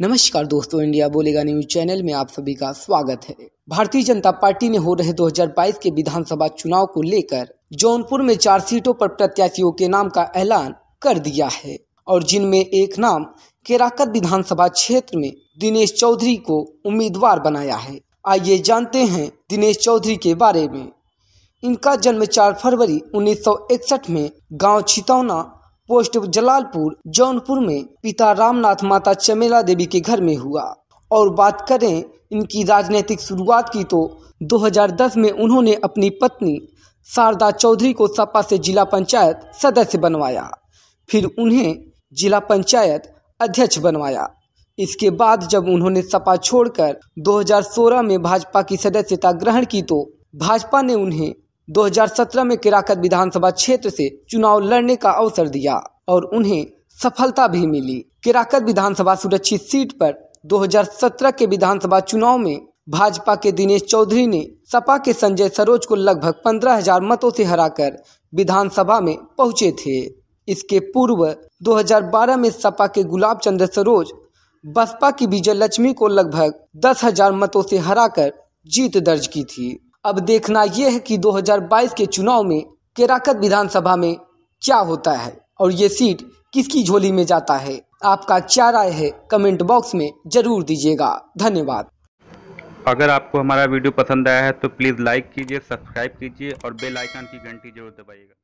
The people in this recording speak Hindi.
नमस्कार दोस्तों इंडिया बोलेगा न्यूज चैनल में आप सभी का स्वागत है भारतीय जनता पार्टी ने हो रहे 2022 के विधानसभा चुनाव को लेकर जौनपुर में चार सीटों पर प्रत्याशियों के नाम का ऐलान कर दिया है और जिनमें एक नाम केराकत विधानसभा क्षेत्र में दिनेश चौधरी को उम्मीदवार बनाया है आइए जानते हैं दिनेश चौधरी के बारे में इनका जन्म 4 फरवरी 1961 में गांव छितौना पोस्ट जलालपुर जौनपुर में पिता रामनाथ माता चमेला देवी के घर में हुआ और बात करें इनकी राजनीतिक शुरुआत की तो 2010 में उन्होंने अपनी पत्नी शारदा चौधरी को सपा से जिला पंचायत सदस्य बनवाया फिर उन्हें जिला पंचायत अध्यक्ष बनवाया इसके बाद जब उन्होंने सपा छोड़कर 2016 में भाजपा की सदस्यता ग्रहण की तो भाजपा ने उन्हें 2017 में किराकत विधानसभा क्षेत्र से चुनाव लड़ने का अवसर दिया और उन्हें सफलता भी मिली किराकत विधानसभा सुरक्षित सीट पर 2017 के विधानसभा चुनाव में भाजपा के दिनेश चौधरी ने सपा के संजय सरोज को लगभग पंद्रह हजार मतों से हराकर विधानसभा में पहुंचे थे इसके पूर्व 2012 में सपा के गुलाब चंद्र सरोज बसपा की विजय लक्ष्मी को लगभग दस हजार मतों से हराकर जीत दर्ज की थी अब देखना यह है कि 2022 के चुनाव में केराकत विधानसभा में क्या होता है और ये सीट किसकी झोली में जाता है आपका क्या राय है कमेंट बॉक्स में जरूर दीजिएगा धन्यवाद अगर आपको हमारा वीडियो पसंद आया है तो प्लीज़ लाइक कीजिए सब्सक्राइब कीजिए और बेल आइकन की घंटी जरूर दबाइएगा